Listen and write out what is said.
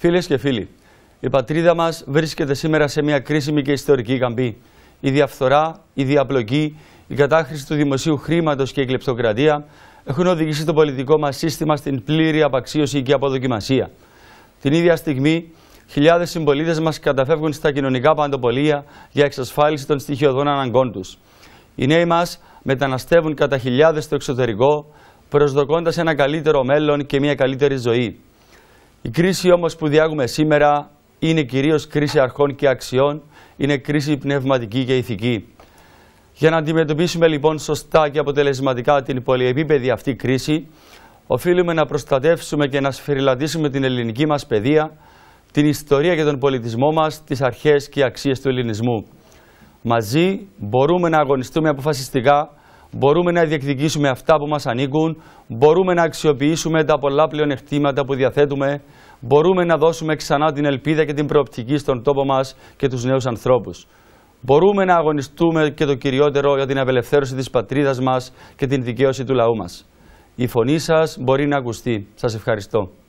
Φίλες και φίλοι, η πατρίδα μας βρίσκεται σήμερα σε μια κρίσιμη και ιστορική καμπή. Η διαφθορά, η διαπλοκή, η κατάχρηση του δημοσίου χρήματος και η κλεπτοκρατία έχουν οδηγήσει το πολιτικό μας σύστημα στην πλήρη απαξίωση και αποδοκιμασία. Την ίδια στιγμή, χιλιάδες συμπολίτες μας καταφεύγουν στα κοινωνικά παντοπολία για εξασφάλιση των στοιχειωδών αναγκών τους. Οι νέοι μας μεταναστεύουν κατά χιλιάδες στο εξωτερικό, προσδοκώντας ένα καλύτερο μέλλον και μια καλύτερη ζωή. Η κρίση όμως που διάγουμε σήμερα είναι κυρίως κρίση αρχών και αξιών, είναι κρίση πνευματική και ηθική. Για να αντιμετωπίσουμε λοιπόν σωστά και αποτελεσματικά την πολυεπίπεδη αυτή κρίση, οφείλουμε να προστατεύσουμε και να σφυριλατήσουμε την ελληνική μας παιδεία, την ιστορία και τον πολιτισμό μας, τις αρχές και αξίες του ελληνισμού. Μαζί μπορούμε να αγωνιστούμε αποφασιστικά μπορούμε να διεκδικήσουμε αυτά που μας ανήκουν, μπορούμε να αξιοποιήσουμε τα πολλά πλεονεκτήματα που διαθέτουμε, μπορούμε να δώσουμε ξανά την ελπίδα και την προοπτική στον τόπο μας και τους νέους ανθρώπους. Μπορούμε να αγωνιστούμε και το κυριότερο για την απελευθέρωση της πατρίδας μας και την δικαίωση του λαού μας. Η φωνή σας μπορεί να ακουστεί. Σας ευχαριστώ.